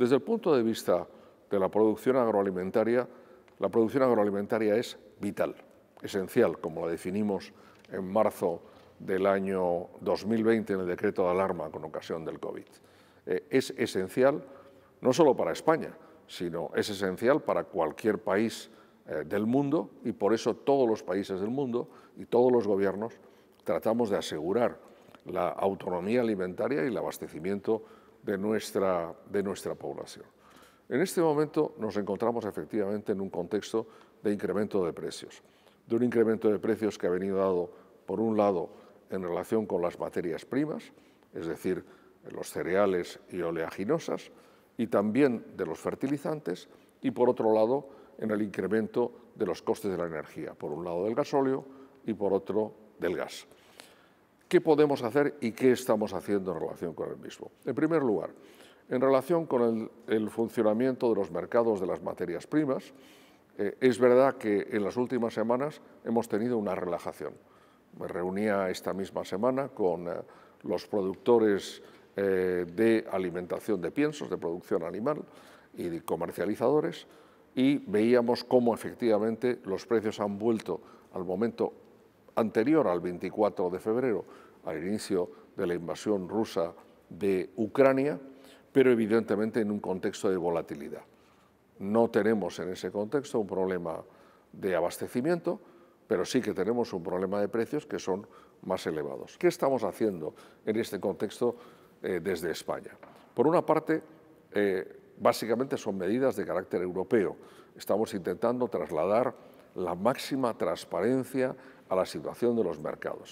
Desde el punto de vista de la producción agroalimentaria, la producción agroalimentaria es vital, esencial, como la definimos en marzo del año 2020 en el decreto de alarma con ocasión del COVID. Eh, es esencial no solo para España, sino es esencial para cualquier país eh, del mundo y por eso todos los países del mundo y todos los gobiernos tratamos de asegurar la autonomía alimentaria y el abastecimiento de nuestra, de nuestra población. En este momento nos encontramos efectivamente en un contexto de incremento de precios, de un incremento de precios que ha venido dado, por un lado, en relación con las materias primas, es decir, los cereales y oleaginosas, y también de los fertilizantes, y por otro lado, en el incremento de los costes de la energía, por un lado del gasóleo y por otro del gas qué podemos hacer y qué estamos haciendo en relación con el mismo. En primer lugar, en relación con el, funcionamiento de los mercados de las materias primas, eh, es verdad que en las últimas semanas hemos tenido una relajación. Me reunía esta misma semana con eh, los productores eh, de alimentación de piensos, de producción animal y comercializadores, y veíamos cómo efectivamente los precios han vuelto al momento anterior al 24 de febrero, al inicio de la invasión rusa de Ucrania, pero evidentemente en un contexto de volatilidad. No tenemos en ese contexto un problema de abastecimiento, pero sí que tenemos un problema de precios que son más elevados. ¿Qué estamos haciendo en este contexto eh, desde España? Por una parte, eh, básicamente son medidas de carácter europeo. Estamos intentando trasladar la máxima transparencia a la situación de los mercados.